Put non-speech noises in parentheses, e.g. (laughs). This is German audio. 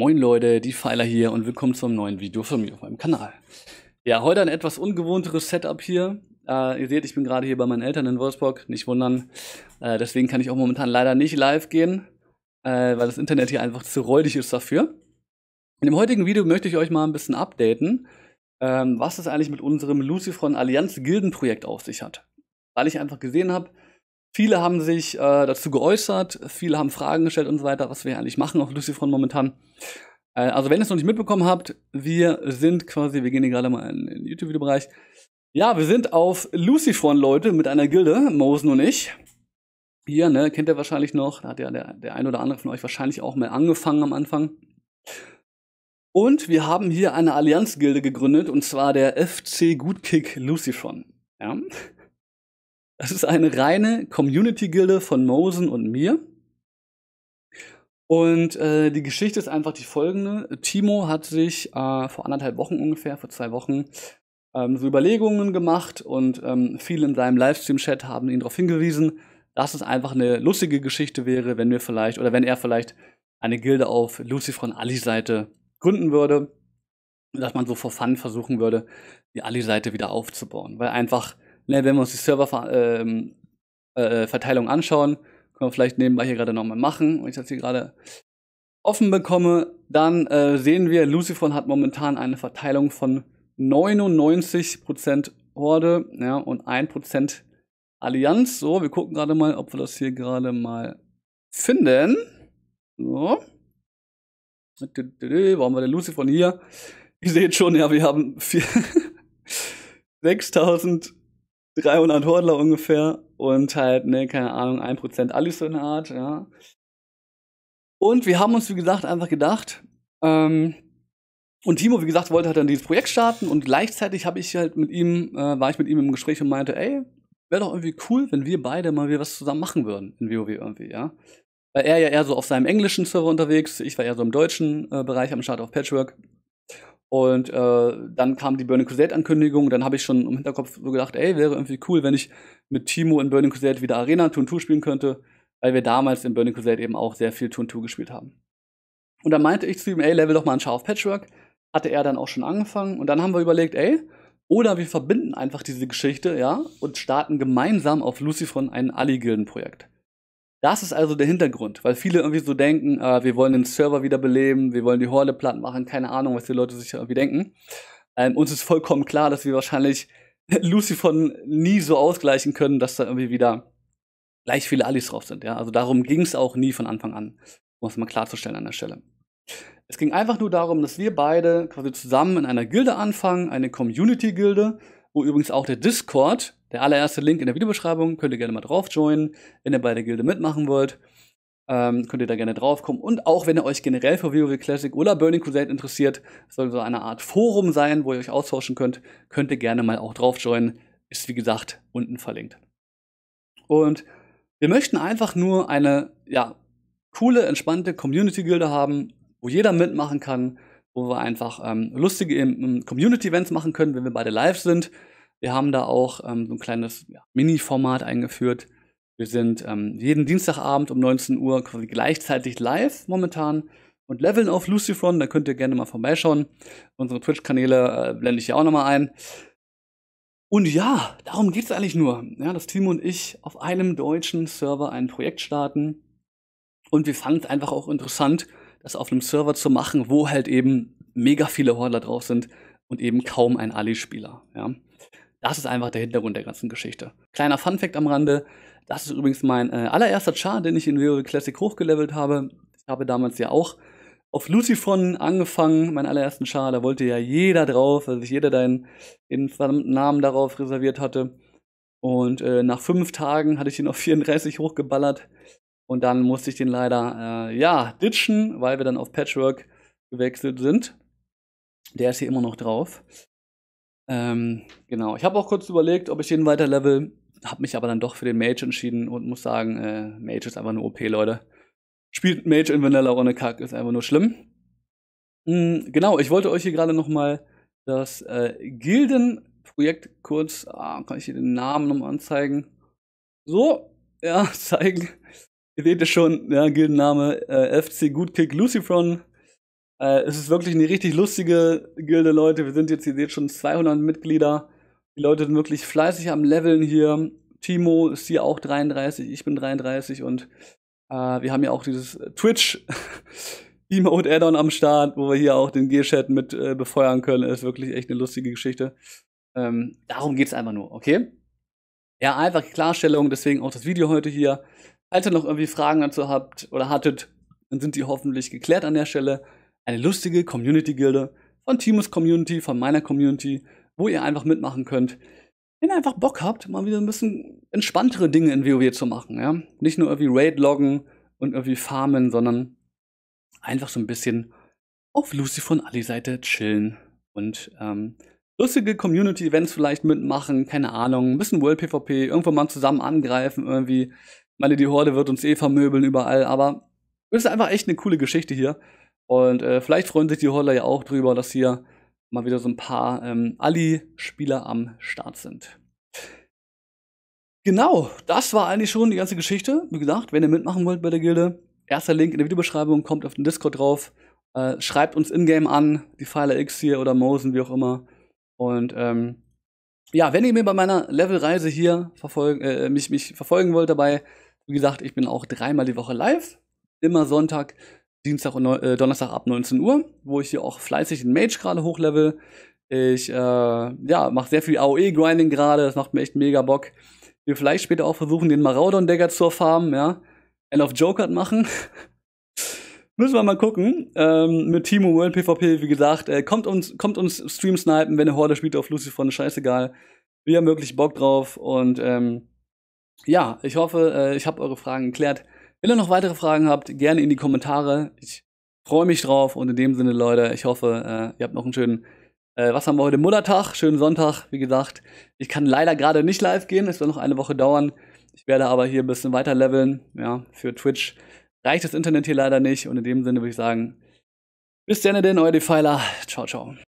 Moin Leute, die Pfeiler hier und willkommen zum neuen Video von mir auf meinem Kanal. Ja, heute ein etwas ungewohnteres Setup hier. Äh, ihr seht, ich bin gerade hier bei meinen Eltern in Wolfsburg, nicht wundern. Äh, deswegen kann ich auch momentan leider nicht live gehen, äh, weil das Internet hier einfach zu räudig ist dafür. In dem heutigen Video möchte ich euch mal ein bisschen updaten, ähm, was es eigentlich mit unserem Lucifron Allianz Gildenprojekt auf sich hat. Weil ich einfach gesehen habe, Viele haben sich äh, dazu geäußert, viele haben Fragen gestellt und so weiter, was wir eigentlich machen auf Lucifron momentan. Äh, also wenn ihr es noch nicht mitbekommen habt, wir sind quasi, wir gehen hier gerade mal in den YouTube-Videobereich. Ja, wir sind auf Lucifron, Leute, mit einer Gilde, Mosen und ich. Hier, ne, kennt ihr wahrscheinlich noch, da hat ja der, der ein oder andere von euch wahrscheinlich auch mal angefangen am Anfang. Und wir haben hier eine Allianzgilde gegründet, und zwar der FC Gutkick Lucifron. Ja. Das ist eine reine Community-Gilde von Mosen und mir. Und äh, die Geschichte ist einfach die folgende. Timo hat sich äh, vor anderthalb Wochen ungefähr, vor zwei Wochen, ähm, so Überlegungen gemacht und ähm, viele in seinem Livestream-Chat haben ihn darauf hingewiesen, dass es einfach eine lustige Geschichte wäre, wenn wir vielleicht oder wenn er vielleicht eine Gilde auf Lucifron ali Seite gründen würde, dass man so vor Fun versuchen würde, die Ali-Seite wieder aufzubauen, weil einfach Ne, wenn wir uns die Serververteilung ähm, äh, äh, anschauen, können wir vielleicht nebenbei hier gerade nochmal machen, wenn ich das hier gerade offen bekomme, dann äh, sehen wir, Lucifer hat momentan eine Verteilung von 99% Horde ja, und 1% Allianz. So, wir gucken gerade mal, ob wir das hier gerade mal finden. So. Warum haben wir den Lucifon hier? Ihr seht schon, ja, wir haben 6000 (laughs) 300 Hordler ungefähr und halt, ne, keine Ahnung, 1% alles so eine Art, ja. Und wir haben uns, wie gesagt, einfach gedacht, ähm, und Timo, wie gesagt, wollte halt dann dieses Projekt starten und gleichzeitig habe ich halt mit ihm, äh, war ich mit ihm im Gespräch und meinte, ey, wäre doch irgendwie cool, wenn wir beide mal wieder was zusammen machen würden in WoW irgendwie, ja. Weil er ja eher so auf seinem englischen Server unterwegs, ich war eher so im deutschen äh, Bereich am Start auf Patchwork. Und äh, dann kam die Burning Crusade-Ankündigung. Dann habe ich schon im Hinterkopf so gedacht, ey, wäre irgendwie cool, wenn ich mit Timo in Burning Crusade wieder Arena Turn Tour spielen könnte, weil wir damals in Burning Crusade eben auch sehr viel Turn Tour gespielt haben. Und dann meinte ich zu ihm, ey, level doch mal ein Schar auf Patchwork. Hatte er dann auch schon angefangen. Und dann haben wir überlegt, ey, oder wir verbinden einfach diese Geschichte, ja, und starten gemeinsam auf Lucifron ein Ali-Gilden-Projekt. Das ist also der Hintergrund, weil viele irgendwie so denken, äh, wir wollen den Server wiederbeleben, wir wollen die Horde platt machen, keine Ahnung, was die Leute sich irgendwie denken. Ähm, uns ist vollkommen klar, dass wir wahrscheinlich (laughs) Lucy von nie so ausgleichen können, dass da irgendwie wieder gleich viele Alis drauf sind. Ja? Also darum ging es auch nie von Anfang an, um es mal klarzustellen an der Stelle. Es ging einfach nur darum, dass wir beide quasi zusammen in einer Gilde anfangen, eine Community-Gilde, wo übrigens auch der Discord der allererste Link in der Videobeschreibung, könnt ihr gerne mal drauf joinen, wenn ihr bei der Gilde mitmachen wollt. Ähm, könnt ihr da gerne draufkommen. Und auch wenn ihr euch generell für WoW Classic oder Burning Crusade interessiert, soll so eine Art Forum sein, wo ihr euch austauschen könnt, könnt ihr gerne mal auch drauf joinen. Ist wie gesagt unten verlinkt. Und wir möchten einfach nur eine ja, coole, entspannte Community-Gilde haben, wo jeder mitmachen kann, wo wir einfach ähm, lustige ähm, Community-Events machen können, wenn wir beide live sind, wir haben da auch ähm, so ein kleines ja, Mini-Format eingeführt. Wir sind ähm, jeden Dienstagabend um 19 Uhr quasi gleichzeitig live momentan und leveln auf Lucifron. Da könnt ihr gerne mal vorbeischauen. Unsere Twitch-Kanäle äh, blende ich ja auch nochmal ein. Und ja, darum geht es eigentlich nur. Ja, das Team und ich auf einem deutschen Server ein Projekt starten. Und wir fanden es einfach auch interessant, das auf einem Server zu machen, wo halt eben mega viele Hordler drauf sind und eben kaum ein Ali-Spieler. Ja. Das ist einfach der Hintergrund der ganzen Geschichte. Kleiner Funfact am Rande. Das ist übrigens mein äh, allererster Char, den ich in WoW Classic hochgelevelt habe. Ich habe damals ja auch auf Lucifon angefangen, meinen allerersten Char. Da wollte ja jeder drauf, weil sich jeder deinen Namen darauf reserviert hatte. Und äh, nach fünf Tagen hatte ich ihn auf 34 hochgeballert. Und dann musste ich den leider, äh, ja, ditchen, weil wir dann auf Patchwork gewechselt sind. Der ist hier immer noch drauf. Ähm, genau. Ich habe auch kurz überlegt, ob ich den weiter level, habe mich aber dann doch für den Mage entschieden und muss sagen, äh, Mage ist einfach nur OP, Leute. Spielt Mage in Vanilla ohne Kack, ist einfach nur schlimm. Mhm, genau, ich wollte euch hier gerade nochmal das äh, Gildenprojekt kurz, ah, kann ich hier den Namen nochmal anzeigen? So, ja, (laughs) zeigen. Ihr seht es schon, ja, Gildenname äh, FC Gutkick Lucifron äh, es ist wirklich eine richtig lustige Gilde, Leute. Wir sind jetzt, ihr seht schon 200 Mitglieder. Die Leute sind wirklich fleißig am Leveln hier. Timo ist hier auch 33, ich bin 33 und äh, wir haben ja auch dieses Twitch Emote Add-on am Start, wo wir hier auch den G-Chat mit äh, befeuern können. Ist wirklich echt eine lustige Geschichte. Ähm, darum geht's einfach nur, okay? Ja, einfach Klarstellung, deswegen auch das Video heute hier. Falls ihr noch irgendwie Fragen dazu habt oder hattet, dann sind die hoffentlich geklärt an der Stelle. Eine lustige Community-Gilde von Timos Community, von meiner Community, wo ihr einfach mitmachen könnt. Wenn ihr einfach Bock habt, mal wieder ein bisschen entspanntere Dinge in WoW zu machen. Ja? Nicht nur irgendwie Raid loggen und irgendwie farmen, sondern einfach so ein bisschen auf Lucy von Ali Seite chillen und ähm, lustige Community-Events vielleicht mitmachen, keine Ahnung, ein bisschen World PvP, irgendwo mal zusammen angreifen, irgendwie. Ich meine, die Horde wird uns eh vermöbeln überall, aber es ist einfach echt eine coole Geschichte hier. Und äh, vielleicht freuen sich die Holler ja auch drüber, dass hier mal wieder so ein paar ähm, Ali-Spieler am Start sind. Genau, das war eigentlich schon die ganze Geschichte. Wie gesagt, wenn ihr mitmachen wollt bei der Gilde, erster Link in der Videobeschreibung, kommt auf den Discord drauf, äh, schreibt uns in-game an, die Pfeiler X hier oder Mosen, wie auch immer. Und ähm, ja, wenn ihr mir bei meiner Levelreise hier verfolg äh, mich, mich verfolgen wollt dabei, wie gesagt, ich bin auch dreimal die Woche live, immer Sonntag Dienstag und äh, Donnerstag ab 19 Uhr, wo ich hier auch fleißig den Mage gerade hochlevel. Ich äh, ja, mache sehr viel AOE-Grinding gerade, das macht mir echt mega Bock. Wir vielleicht später auch versuchen, den Maraudon-Dagger zu farmen, ja. End of Joker machen. (laughs) Müssen wir mal gucken. Ähm, mit Timo World PvP, wie gesagt, äh, kommt uns, kommt uns Stream snipen, wenn ihr Horde spielt auf Lucy von ne, scheißegal. Wir haben wirklich Bock drauf und ähm, ja, ich hoffe, äh, ich habe eure Fragen geklärt. Wenn ihr noch weitere Fragen habt, gerne in die Kommentare. Ich freue mich drauf und in dem Sinne, Leute, ich hoffe, äh, ihr habt noch einen schönen, äh, was haben wir heute, Muttertag, schönen Sonntag, wie gesagt. Ich kann leider gerade nicht live gehen, es wird noch eine Woche dauern. Ich werde aber hier ein bisschen weiter leveln, ja, für Twitch reicht das Internet hier leider nicht und in dem Sinne würde ich sagen, bis dann, denn euer Defiler. Ciao, ciao.